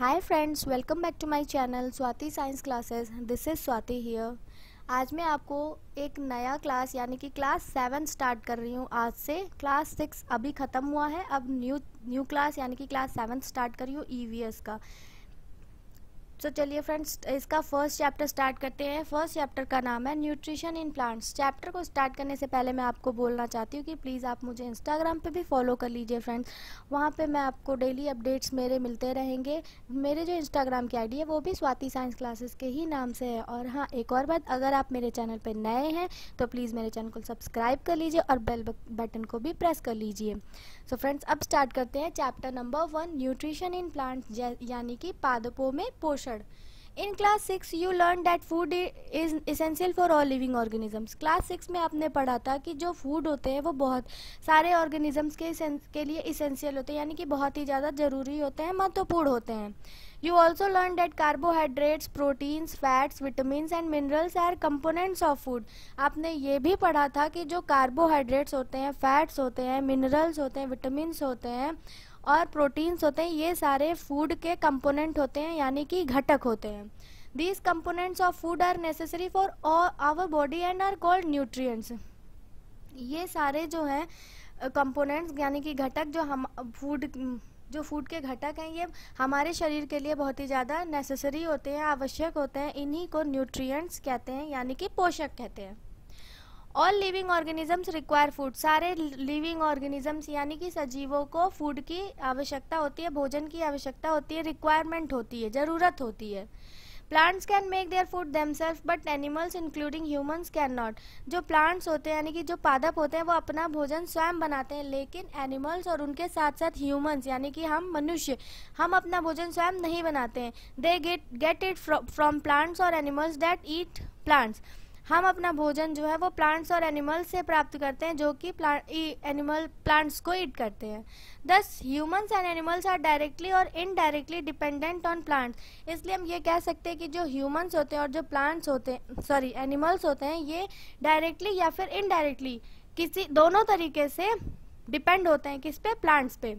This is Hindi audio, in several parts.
Hi friends welcome back to my channel Swati science classes this is Swati here आज मैं आपको एक नया क्लास यानी कि क्लास सेवन स्टार्ट कर रही हूँ आज से क्लास सिक्स अभी ख़त्म हुआ है अब न्यू न्यू क्लास यानी कि क्लास सेवन स्टार्ट कर रही हूँ ई e का सो so, चलिए फ्रेंड्स इसका फर्स्ट चैप्टर स्टार्ट करते हैं फर्स्ट चैप्टर का नाम है न्यूट्रिशन इन प्लांट्स चैप्टर को स्टार्ट करने से पहले मैं आपको बोलना चाहती हूँ कि प्लीज़ आप मुझे इंस्टाग्राम पे भी फॉलो कर लीजिए फ्रेंड्स वहाँ पे मैं आपको डेली अपडेट्स मेरे मिलते रहेंगे मेरे जो इंस्टाग्राम की आईडी है वो भी स्वाति साइंस क्लासेस के ही नाम से है और हाँ एक और बात अगर आप मेरे चैनल पर नए हैं तो प्लीज़ मेरे चैनल को सब्सक्राइब कर लीजिए और बेल बटन को भी प्रेस कर लीजिए सो फ्रेंड्स अब स्टार्ट करते हैं chapter number one nutrition in plants यानी कि पादपों में पोषण पोषण in class six you learn that food is essential for all living organisms class six में आपने पढ़ा था कि जो फूड होते हैं वो बहुत सारे ऑर्गेनिजम्स के के लिए इसेंशियल होते हैं यानी कि बहुत ही ज़्यादा ज़रूरी होते हैं महत्वपूर्ण होते हैं you also learn that carbohydrates proteins fats vitamin and minerals are components of food आपने ये भी पढ़ा था कि जो कार्बोहाइड्रेट्स होते हैं फैट्स होते हैं मिनरल्स होते हैं विटामिन होते हैं और प्रोटीन्स होते हैं ये सारे फूड के कंपोनेंट होते हैं यानी कि घटक होते हैं these components of food are necessary for our body and are called called ये सारे जो हैं कंपोनेंट्स यानी कि घटक जो हम फूड जो फूड के घटक हैं ये हमारे शरीर के लिए बहुत ही ज़्यादा नेसेसरी होते हैं आवश्यक होते हैं इन्हीं को न्यूट्रिएंट्स कहते हैं यानी कि पोषक कहते हैं all living organisms require food सारे लिविंग ऑर्गेनिजम्स यानी कि सजीवों को फूड की आवश्यकता होती है भोजन की आवश्यकता होती है रिक्वायरमेंट होती है ज़रूरत होती है plants can make their food themselves but animals including humans can not जो प्लांट्स होते हैं यानी कि जो पादप होते हैं वो अपना भोजन स्वयं बनाते हैं लेकिन एनिमल्स और उनके साथ साथ ह्यूमन्स यानी कि हम मनुष्य हम अपना भोजन स्वयं नहीं बनाते हैं they get get it from plants और एनिमल्स डैट ईट प्लांट्स हम अपना भोजन जो है वो प्लांट्स और एनिमल्स से प्राप्त करते हैं जो कि प्लांट एनिमल प्लांट्स को ईट करते हैं दस humans and animals are directly और इनडायरेक्टली डिपेंडेंट ऑन प्लांट्स इसलिए हम ये कह सकते हैं कि जो ह्यूमंस होते हैं और जो प्लांट्स होते हैं सॉरी एनिमल्स होते हैं ये डायरेक्टली या फिर इनडायरेक्टली किसी दोनों तरीके से डिपेंड होते हैं किस पे प्लांट्स पे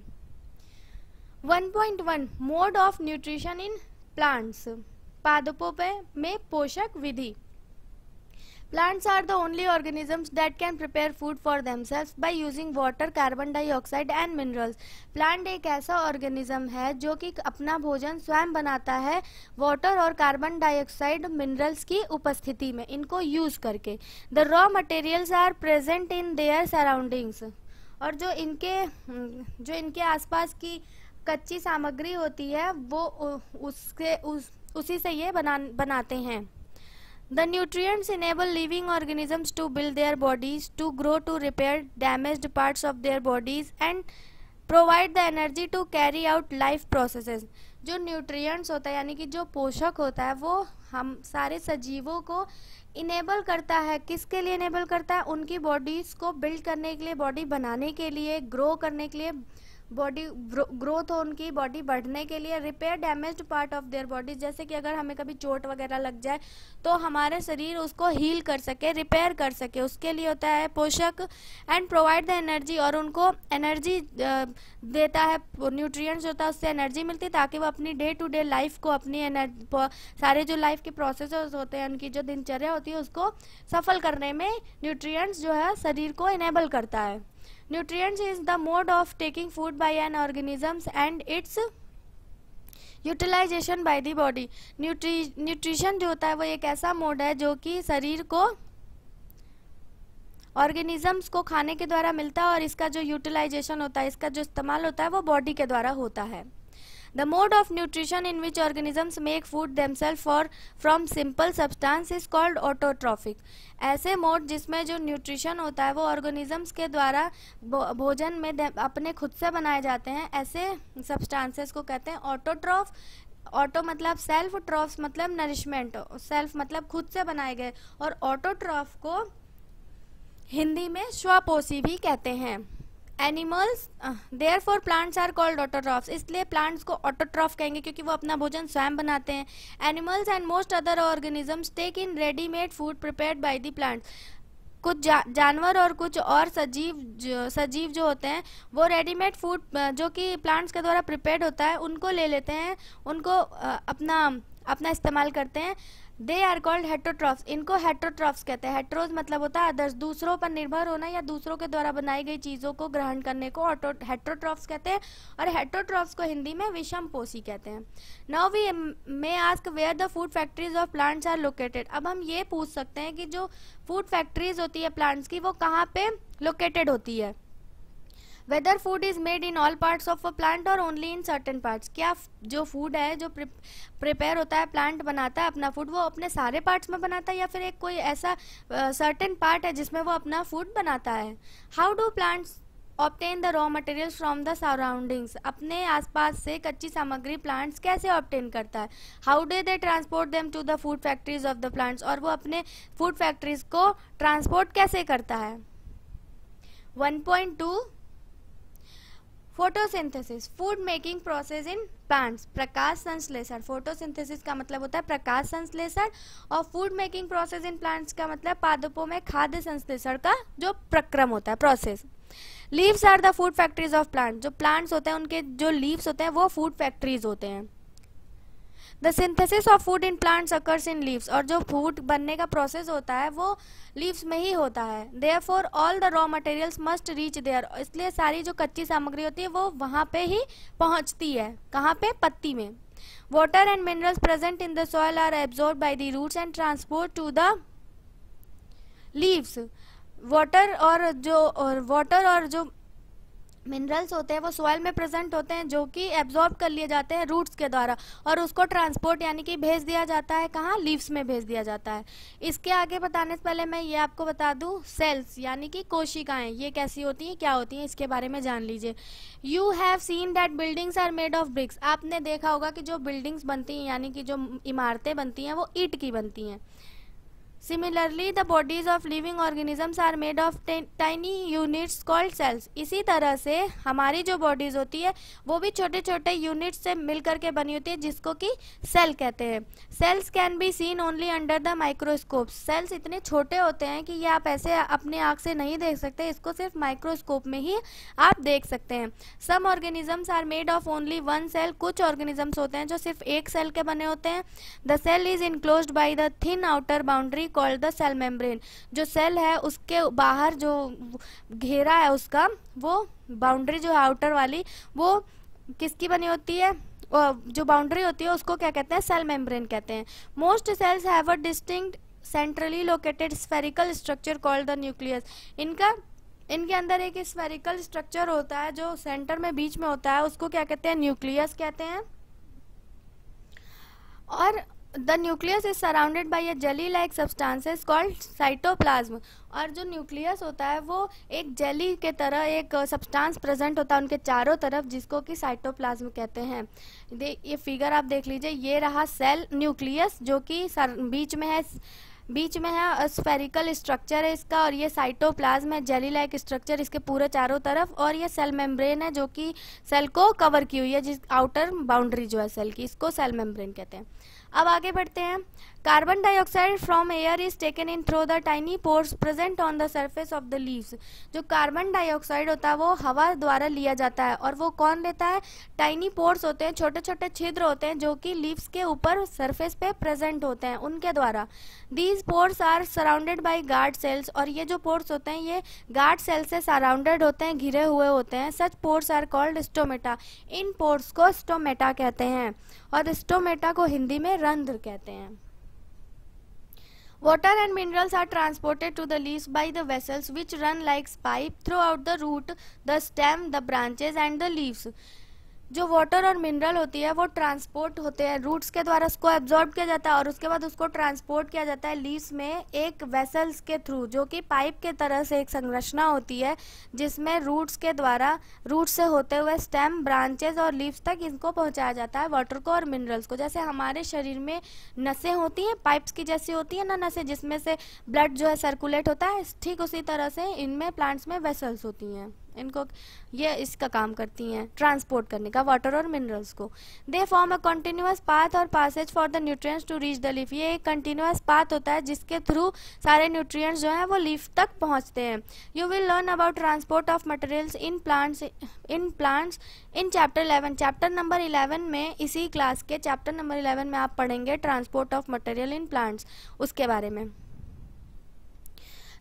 1.1 mode of nutrition in plants पादपों पे में पोषक विधि Plants are the only organisms that can prepare food for themselves by using water, carbon dioxide and minerals. Plant एक ऐसा organism है जो कि अपना भोजन स्वयं बनाता है water और carbon dioxide minerals की उपस्थिति में इनको use करके The raw materials are present in their surroundings. और जो इनके जो इनके आसपास की कच्ची सामग्री होती है वो उसके उस उसी से ये बना बनाते हैं The nutrients enable living organisms to build their bodies, to grow, to repair damaged parts of their bodies and provide the energy to carry out life processes. जो न्यूट्रिएंट्स होता है यानी कि जो पोषक होता है वो हम सारे सजीवों को इनेबल करता है किसके लिए इनेबल करता है उनकी बॉडीज़ को बिल्ड करने के लिए बॉडी बनाने के लिए ग्रो करने के लिए बॉडी ग्रोथ हो उनकी बॉडी बढ़ने के लिए repair damage part of their body जैसे कि अगर हमें कभी चोट वगैरह लग जाए तो हमारे शरीर उसको हील कर सके रिपेयर कर सके उसके लिए होता है पोषक एंड प्रोवाइड द एनर्जी और उनको एनर्जी देता है न्यूट्रिएंट्स होता है उससे एनर्जी मिलती है ताकि वो अपनी डे टू डे लाइफ को अपनी सारे जो लाइफ के प्रोसेस होते हैं उनकी जो दिनचर्या होती है उसको सफल करने में न्यूट्रिय जो है शरीर को इनेबल करता है nutrients is the mode of taking food by an organisms and its utilization by the body nutri nutrition जो होता है वो एक ऐसा मोड है जो कि शरीर को ऑर्गेनिजम्स को खाने के द्वारा मिलता है और इसका जो यूटिलाइजेशन होता है इसका जो इस्तेमाल होता है वो बॉडी के द्वारा होता है the mode of nutrition in which organisms make food themselves for from simple substance is called autotrophic ऐसे मोड जिसमें जो न्यूट्रिशन होता है वो ऑर्गेनिजम्स के द्वारा भोजन में अपने खुद से बनाए जाते हैं ऐसे सब्सटेंसेस को कहते हैं ऑटोट्रॉफ ऑटो मतलब सेल्फ ट्रॉफ्स मतलब नरिशमेंट सेल्फ मतलब खुद से बनाए गए और ऑटोट्रॉफ को हिंदी में स्वपोषी भी कहते हैं animals their for plants are called autotrophs इसलिए प्लांट्स को ऑटोट्रॉफ कहेंगे क्योंकि वो अपना भोजन स्वयं बनाते हैं animals and most other organisms take in readymade food prepared by the plants कुछ जा, जानवर और कुछ और सजीव जो, सजीव जो होते हैं वो रेडीमेड फूड uh, जो कि प्लांट्स के द्वारा प्रिपेयर्ड होता है उनको ले लेते हैं उनको uh, अपना अपना इस्तेमाल करते हैं दे आर कॉल्ड हेट्रोट्रॉफ्स इनको हेट्रोट्रॉफ्स कहते हैं हेट्रोज मतलब होता है अदर्स दूसरों पर निर्भर होना या दूसरों के द्वारा बनाई गई चीज़ों को ग्रहण करने को ऑटो हेट्रोट्रॉफ्स कहते हैं और हेट्रोट्रॉफ्स को हिंदी में विषम पोसी कहते हैं now we may ask where the food factories of plants are located अब हम ये पूछ सकते हैं कि जो फूड फैक्ट्रीज होती है प्लांट्स की वो कहाँ पे लोकेटेड होती है whether food is made in all parts of a plant और ओनली इन सर्टन पार्ट्स क्या जो फूड है जो प्रिपेयर होता है प्लांट बनाता है अपना फूड वो अपने सारे पार्ट्स में बनाता है या फिर एक कोई ऐसा सर्टन uh, पार्ट है जिसमें वो अपना फूड बनाता है how do plants obtain the raw material from the surroundings अपने आसपास से कच्ची सामग्री प्लांट्स कैसे ऑप्टेन करता है how do they transport them to the food factories of the plants और वो अपने फूड फैक्ट्रीज को ट्रांसपोर्ट कैसे करता है one point two photosynthesis food making process in plants प्रकाश संश्लेषण फोटोसिंथेसिस का मतलब होता है प्रकाश संश्लेषण और food making process in plants का मतलब पादपों में खाद्य संश्लेषण का जो प्रक्रम होता है process leaves are the food factories of plant जो प्लांट्स होते हैं उनके जो लीव्स होते हैं वो फूड फैक्ट्रीज होते हैं the synthesis of food in plants occurs in leaves और जो फूड बनने का प्रोसेस होता है वो लीव्स में ही होता है therefore all the raw materials must reach there इसलिए सारी जो कच्ची सामग्री होती है वो वहाँ पे ही पहुँचती है कहाँ पे पत्ती में water and minerals present in the soil are absorb by the roots and transport to the leaves water और जो और वाटर और जो मिनरल्स होते हैं वो सॉइल में प्रेजेंट होते हैं जो कि एब्जॉर्ब कर लिए जाते हैं रूट्स के द्वारा और उसको ट्रांसपोर्ट यानी कि भेज दिया जाता है कहाँ लीव्स में भेज दिया जाता है इसके आगे बताने से पहले मैं ये आपको बता दूँ सेल्स यानी कि कोशिकाएं ये कैसी होती हैं क्या होती हैं इसके बारे में जान लीजिए you have seen that buildings are made of bricks आपने देखा होगा कि जो बिल्डिंग्स बनती हैं यानी कि जो इमारतें बनती हैं वो ईट की बनती हैं similarly the bodies of living organisms are made of tiny units called cells इसी तरह से हमारी जो बॉडीज़ होती है वो भी छोटे छोटे यूनिट्स से मिल करके बनी होती है जिसको कि सेल कहते हैं cells can be seen only under the microscope cells इतने छोटे होते हैं कि ये आप ऐसे अपने आँख से नहीं देख सकते इसको सिर्फ माइक्रोस्कोप में ही आप देख सकते हैं some organisms are made of only one cell कुछ ऑर्गेनिजम्स होते हैं जो सिर्फ एक सेल के बने होते हैं the cell is enclose by the thin outer boundary called the cell membrane जो सेल है उसके बाहर जो घेरा है उसका वो बाउंड्री जो है आउटर वाली वो किसकी बनी होती है जो बाउंड्री होती है उसको क्या कहते हैं सेल मेम्ब्रेन कहते हैं most cells have a distinct centrally located spherical structure called the nucleus इनका इनके अंदर एक स्फेरिकल स्ट्रक्चर होता है जो सेंटर में बीच में होता है उसको क्या कहते हैं न्यूक्लियस कहते हैं और the nucleus is surrounded by a jelly like substances called cytoplasm और जो न्यूक्लियस होता है वो एक जेली के तरह एक सब्सटेंस uh, प्रेजेंट होता है उनके चारों तरफ जिसको कि साइटोप्लाज्म कहते हैं ये फिगर आप देख लीजिए ये रहा सेल न्यूक्लियस जो कि बीच में है बीच में है स्फेरिकल uh, स्ट्रक्चर है इसका और ये साइटोप्लाज्म है जेली लाइक स्ट्रक्चर इसके पूरे चारों तरफ और ये सेल मेम्ब्रेन है जो कि सेल को कवर की हुई है जिस आउटर बाउंड्री जो है सेल की इसको सेल मेम्ब्रेन कहते हैं अब आगे बढ़ते हैं carbon dioxide from air is taken in through the tiny pores present on the surface of the leaves जो कार्बन डाइऑक्साइड होता है वो हवा द्वारा लिया जाता है और वो कौन लेता है टाइनी पोर्स होते हैं छोटे छोटे छिद्र होते हैं जो कि लीव्स के ऊपर सरफेस पे प्रेजेंट होते हैं उनके द्वारा these pores are surrounded by guard cells और ये जो पोर्स होते हैं ये गार्ड सेल्स से सराउंडेड होते हैं घिरे हुए होते हैं such pores are called stomata इन पोर्स को स्टोमेटा कहते हैं और स्टोमेटा को हिंदी में रंध्र कहते हैं water and minerals are transported to the leaves by the vessels which run like pipe throughout the root the stem the branches and the leaves जो वाटर और मिनरल होती है वो ट्रांसपोर्ट होते हैं रूट्स के द्वारा उसको एब्जॉर्ब किया जाता है और उसके बाद उसको ट्रांसपोर्ट किया जाता है लीव्स में एक वेसल्स के थ्रू जो कि पाइप के तरह से एक संरचना होती है जिसमें रूट्स के द्वारा रूट से होते हुए स्टेम ब्रांचेस और लीव्स तक इनको पहुँचाया जाता है वाटर को और मिनरल्स को जैसे हमारे शरीर में नसें होती हैं पाइप्स की जैसी होती है ना नसें जिसमें से ब्लड जो है सर्कुलेट होता है ठीक उसी तरह से इनमें प्लांट्स में वेसल्स होती हैं इनको ये इसका काम करती हैं ट्रांसपोर्ट करने का वाटर और मिनरल्स को they form a continuous path और passage for the nutrients to reach the leaf ये एक कंटिन्यूस पाथ होता है जिसके थ्रू सारे न्यूट्रिएंट्स जो हैं वो लीफ तक पहुंचते हैं you will learn about transport of materials in plants in plants in chapter eleven chapter number eleven में इसी क्लास के चैप्टर नंबर इलेवन में आप पढ़ेंगे transport of material in plants उसके बारे में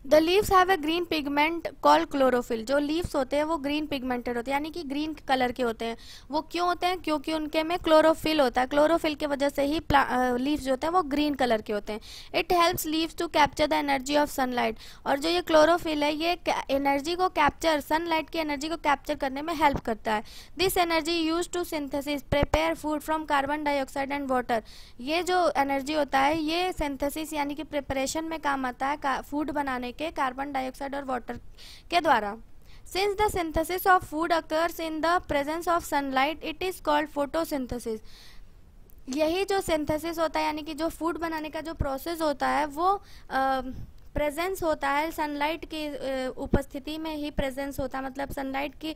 the leaves have a green pigment call chlorophyll जो लीव्स होते हैं वो ग्रीन पिगमेंटेड होते हैं यानी कि ग्रीन कलर के होते हैं वो क्यों होते हैं क्योंकि उनके में क्लोरोफिल होता है क्लोरोफिल की वजह से ही लीव्स जो होते हैं वो ग्रीन कलर के होते हैं it helps leaves to capture the energy of sunlight और जो ये क्लोरोफिल है ये एनर्जी को कैप्चर सनलाइट की एनर्जी को कैप्चर करने में हेल्प करता है this energy use to synthesis prepare food from carbon dioxide and water ये जो एनर्जी होता है ये सिंथेसिस यानी कि प्रिपरेशन में काम आता है फूड बनाने है के कार्बन डाइऑक्साइड और वाटर के द्वारा since the synthesis of food occurs in the presence of sunlight it is called photosynthesis यही जो सिंथेसिस होता है यानी कि जो फूड बनाने का जो प्रोसेस होता है वो आ, प्रेजेंस होता है सनलाइट की उपस्थिति में ही प्रेजेंस होता है मतलब सनलाइट की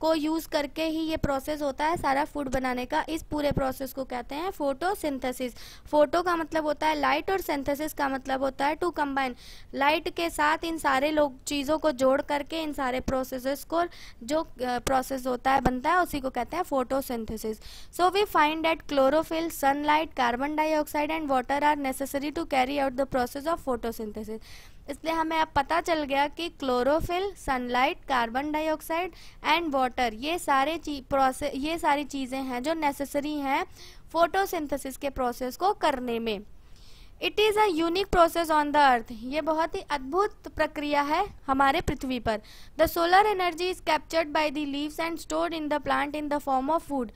को यूज़ करके ही ये प्रोसेस होता है सारा फूड बनाने का इस पूरे प्रोसेस को कहते हैं फोटोसिंथेसिस फोटो का मतलब होता है लाइट और सिंथेसिस का मतलब होता है टू कंबाइन लाइट के साथ इन सारे लोग चीज़ों को जोड़ करके इन सारे प्रोसेसेस को जो प्रोसेस होता है बनता है उसी को कहते हैं photosynthesis so we find that chlorophyll sunlight carbon dioxide and water are necessary to carry out the process of photosynthesis इसलिए हमें अब पता चल गया कि chlorophyll sunlight carbon dioxide and water ये सारे प्रोसेस ये सारी चीज़ें हैं जो नेसेसरी हैं फोटोसिंथेसिस के प्रोसेस को करने में it is a unique process on the earth ये बहुत ही अद्भुत प्रक्रिया है हमारे पृथ्वी पर the solar energy is captured by the leaves and stored in the plant in the form of food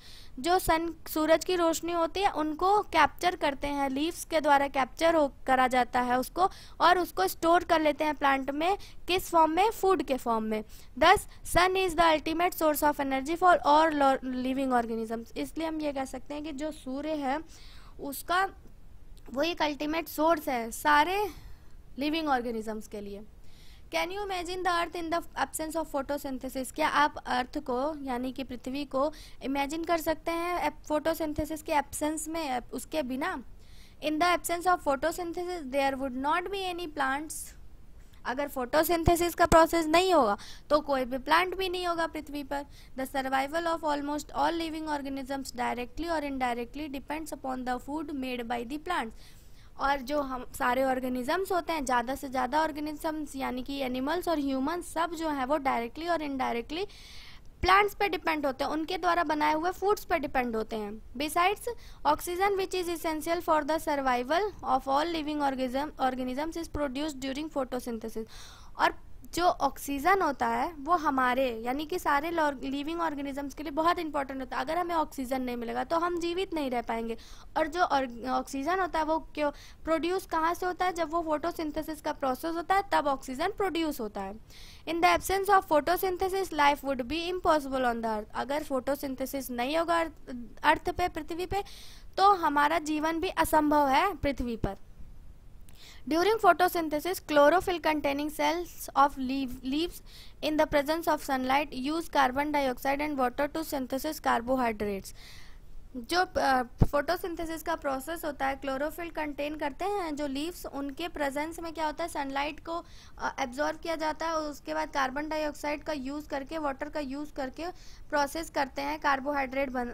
जो सन सूरज की रोशनी होती है उनको कैप्चर करते हैं लीव्स के द्वारा कैप्चर हो करा जाता है उसको और उसको स्टोर कर लेते हैं प्लांट में किस फॉर्म में फूड के फॉर्म में thus sun is the ultimate source of energy for all living organisms इसलिए हम ये कह सकते हैं कि जो सूर्य है उसका वो एक अल्टीमेट सोर्स है सारे लिविंग ऑर्गेनिजम्स के लिए can you imagine the earth in the absence of photosynthesis क्या आप अर्थ को यानी कि पृथ्वी को इमेजिन कर सकते हैं फोटोसिंथेसिस के एबसेंस में उसके बिना in the absence of photosynthesis there would not be any plants अगर फोटोसिंथेसिस का प्रोसेस नहीं होगा तो कोई भी प्लांट भी नहीं होगा पृथ्वी पर the survival of almost all living organisms directly और indirectly depends upon the food made by the plants और जो हम सारे ऑर्गेनिजम्स होते हैं ज़्यादा से ज़्यादा ऑर्गेनिजम्स यानी कि एनिमल्स और ह्यूमन सब जो हैं वो डायरेक्टली और इनडायरेक्टली प्लांट्स पे डिपेंड होते हैं उनके द्वारा बनाए हुए फूड्स पे डिपेंड होते हैं besides oxygen which is essential for the survival of all living organisms is produced during photosynthesis और जो ऑक्सीजन होता है वो हमारे यानी कि सारे लिविंग ऑर्गेनिजम्स के लिए बहुत इंपॉर्टेंट होता है अगर हमें ऑक्सीजन नहीं मिलेगा तो हम जीवित नहीं रह पाएंगे और जो ऑक्सीजन होता है वो क्यों प्रोड्यूस कहाँ से होता है जब वो फोटोसिंथेसिस का प्रोसेस होता है तब ऑक्सीजन प्रोड्यूस होता है in the absence of photosynthesis life would be impossible on the earth अगर फोटोसिंथेसिस नहीं होगा अर्थ पे पृथ्वी पे तो हमारा जीवन भी असंभव है पृथ्वी पर During photosynthesis, chlorophyll containing cells of leaf, leaves in the presence of sunlight use carbon dioxide and water to synthesize carbohydrates. जो फोटोसिंथेसिस का प्रोसेस होता है क्लोरोफिल कंटेन करते हैं जो लीव्स उनके प्रेजेंस में क्या होता है सनलाइट को एब्जॉर्व किया जाता है और उसके बाद कार्बन डाइऑक्साइड का यूज़ करके वाटर का यूज़ करके प्रोसेस करते हैं कार्बोहाइड्रेट बन,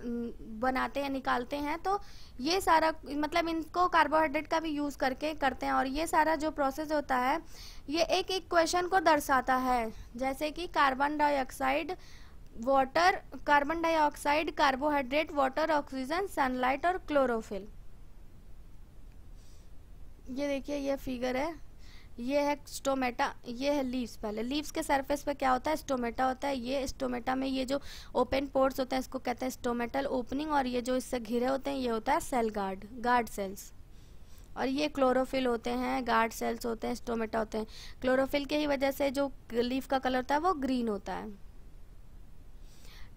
बनाते हैं निकालते हैं तो ये सारा मतलब इनको कार्बोहाइड्रेट का भी यूज़ करके करते हैं और ये सारा जो प्रोसेस होता है ये एक एक क्वेश्चन को दर्शाता है जैसे कि carbon dioxide water carbon dioxide carbohydrate water oxygen sunlight और क्लोरोफिल ये देखिए ये फिगर है ये है स्टोमेटा ये है लीव्स पहले लीव्स के सरफेस पे क्या होता है स्टोमेटा होता है ये स्टोमेटा में ये जो ओपन पोर्ट्स होते हैं इसको कहते हैं स्टोमेटल ओपनिंग और ये जो इससे घिरे होते हैं ये होता है सेल गार्ड गार्ड सेल्स और ये क्लोरोफिल होते हैं गार्ड सेल्स होते हैं स्टोमेटा होते हैं क्लोरोफिल के ही वजह से जो लीव का कलर होता है वो ग्रीन होता है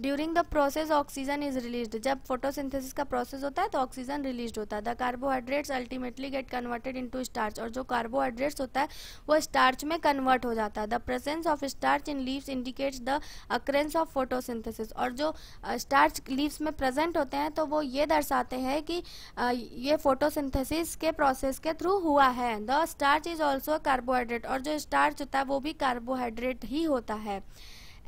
during the process oxygen is release जब फोटोसिंथेसिस का प्रोसेस होता है तो ऑक्सीजन रिलीज होता है the carbohydrates ultimately get converted into starch और जो कार्बोहाइड्रेट्स होता है वो स्टार्च में कन्वर्ट हो जाता है the presence of starch in leaves indicates the occurrence of photosynthesis और जो स्टार्च uh, लीव्स में प्रेजेंट होते हैं तो वो ये दर्शाते हैं कि uh, ये फोटोसिंथेसिस के प्रोसेस के थ्रू हुआ है the starch is also carbohydrate और जो स्टार्च होता है वो भी कार्बोहाइड्रेट ही होता है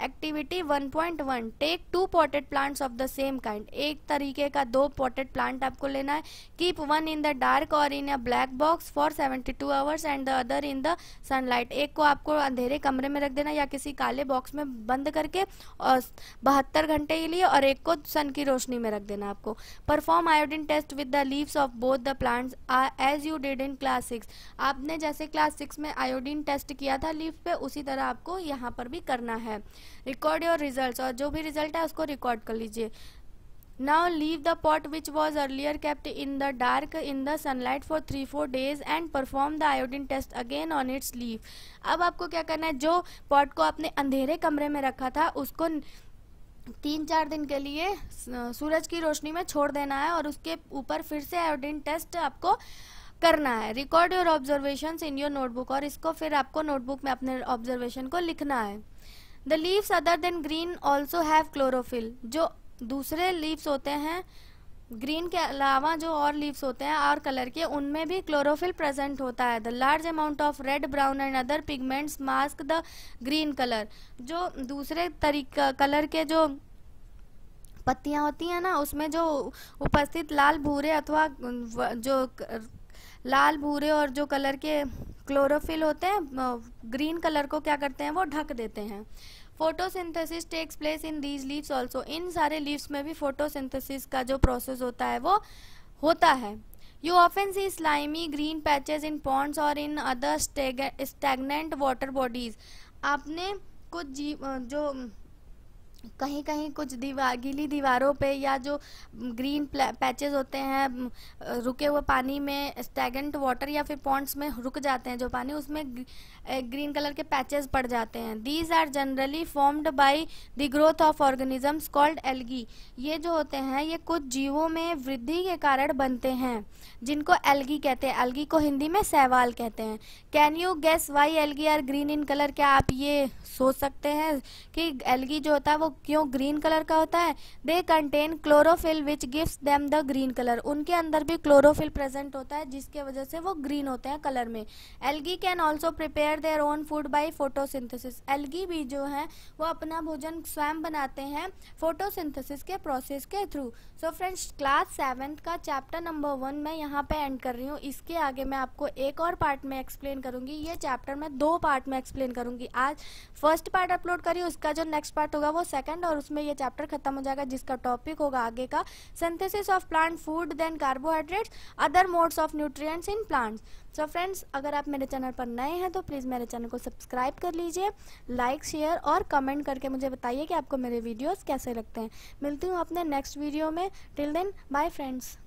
activity 1.1 take two potted plants of the same kind एक तरीके का दो पॉटेड प्लांट आपको लेना है keep one in the dark और in a black box for 72 two hours and the other in the sunlight एक को आपको अंधेरे कमरे में रख देना या किसी काले बॉक्स में बंद करके और बहत्तर घंटे के लिए और एक को सन की रोशनी में रख देना आपको perform iodine test with the leaves of both the plants as you did in class six आपने जैसे क्लास सिक्स में आयोडीन टेस्ट किया था लीव पे उसी तरह आपको यहाँ पर भी करना है रिकॉर्ड योर रिजल्ट और जो भी रिजल्ट है उसको रिकॉर्ड कर लीजिए now leave the pot which was earlier kept in the dark in the sunlight for three four days and perform the iodine test again on its leave अब आपको क्या करना है जो पॉट को आपने अंधेरे कमरे में रखा था उसको तीन चार दिन के लिए सूरज की रोशनी में छोड़ देना है और उसके ऊपर फिर से आयोडीन टेस्ट आपको करना है record your observation in your notebook और इसको फिर आपको नोटबुक में अपने ऑब्जर्वेशन को लिखना है the leaves other than green also have chlorophyll जो दूसरे लीव्स होते हैं ग्रीन के अलावा जो और लीव्स होते हैं और कलर के उनमें भी क्लोरोफिल प्रेजेंट होता है the large amount of red brown and other pigments mask the green colour जो दूसरे तरीका कलर के जो पत्तियां होती हैं ना उसमें जो उपस्थित लाल भूरे अथवा जो लाल भूरे और जो कलर के क्लोरोफिल होते हैं ग्रीन कलर को क्या करते हैं वो ढक देते हैं photosynthesis takes place in these leaves also इन सारे लीव्स में भी फोटोसिंथेसिस का जो प्रोसेस होता है वो होता है you often see slimy green patches in ponds और in other stagnant water bodies आपने कुछ जी जो कहीं कहीं कुछ दीवार गीली दीवारों पे या जो ग्रीन पैचेस होते हैं रुके हुए पानी में स्टैगेंट वाटर या फिर पॉन्ट्स में रुक जाते हैं जो पानी उसमें ग्रीन कलर के पैचेस पड़ जाते हैं these are generally formed by the growth of organisms called algae ये जो होते हैं ये कुछ जीवों में वृद्धि के कारण बनते हैं जिनको एल्गी कहते हैं एल्गी को हिंदी में सहवाल कहते हैं can you guess why algae are green in colour क्या आप ये सोच सकते हैं कि एल्गी जो होता है वो क्यों ग्रीन कलर का होता है they contain chlorophyll which gives them the green colour उनके अंदर भी क्लोरोफिल प्रेजेंट होता है जिसके वजह से वो ग्रीन होते हैं कलर में algae can also prepare their own food by photosynthesis algae भी जो है वो अपना भोजन स्वयं बनाते हैं फोटोसिंथेसिस के प्रोसेस के through so friends class seventh का चैप्टर नंबर वन मैं यहाँ पे एंड कर रही हूँ इसके आगे मैं आपको एक और पार्ट में एक्सप्लेन करूंगी ये चैप्टर मैं दो पार्ट में एक्सप्लेन करूंगी आज फर्स्ट पार्ट अपलोड करी उसका जो नेक्स्ट पार्ट होगा वो सेकंड सेकंड और उसमें ये चैप्टर खत्म हो जाएगा जिसका टॉपिक होगा आगे का synthesis of plant food then carbohydrates other modes of nutrients in plants so friends अगर आप मेरे चैनल पर नए हैं तो प्लीज़ मेरे चैनल को सब्सक्राइब कर लीजिए लाइक शेयर और कमेंट करके मुझे बताइए कि आपको मेरे वीडियोज़ कैसे लगते हैं मिलती हूँ अपने नेक्स्ट वीडियो में टिल देन बाय फ्रेंड्स